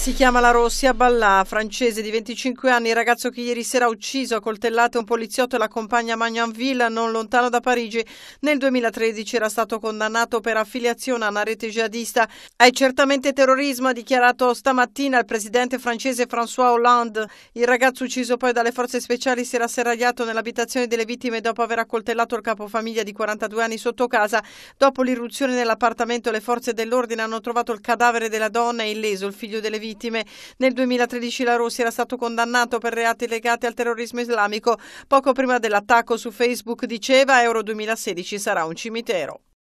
Si chiama la Rossia Ballà, francese di 25 anni, il ragazzo che ieri sera ha ucciso a coltellate un poliziotto e la compagna Magnanville non lontano da Parigi. Nel 2013 era stato condannato per affiliazione a una rete jihadista. È certamente terrorismo, ha dichiarato stamattina il presidente francese François Hollande. Il ragazzo ucciso poi dalle forze speciali si era serragliato nell'abitazione delle vittime dopo aver accoltellato il capofamiglia di 42 anni sotto casa. Dopo l'irruzione nell'appartamento le forze dell'ordine hanno trovato il cadavere della donna e illeso il figlio delle vittime vittime. Nel 2013 la Russia era stato condannato per reati legati al terrorismo islamico. Poco prima dell'attacco su Facebook diceva Euro 2016 sarà un cimitero.